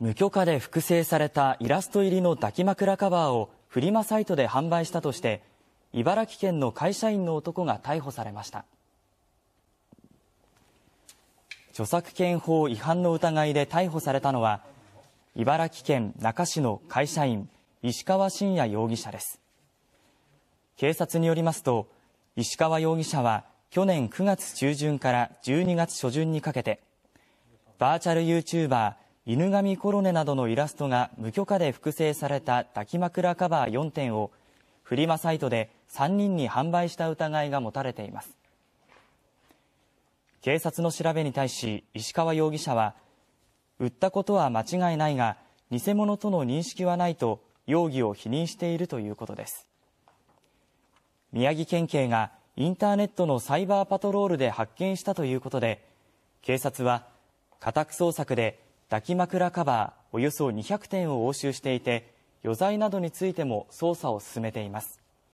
無許可で複製されたイラスト入りの抱き枕カバーをフリマサイトで販売したとして茨城県の会社員の男が逮捕されました著作権法違反の疑いで逮捕されたのは茨城県那珂市の会社員石川信也容疑者です警察によりますと石川容疑者は去年9月中旬から12月初旬にかけてバーチャルユーチューバー犬神コロネなどのイラストが無許可で複製された抱き枕カバー4点をフリマサイトで3人に販売した疑いが持たれています警察の調べに対し石川容疑者は売ったことは間違いないが偽物との認識はないと容疑を否認しているということです宮城県警がインターネットのサイバーパトロールで発見したということで警察は家宅捜索で抱き枕カバーおよそ200点を押収していて余罪などについても捜査を進めています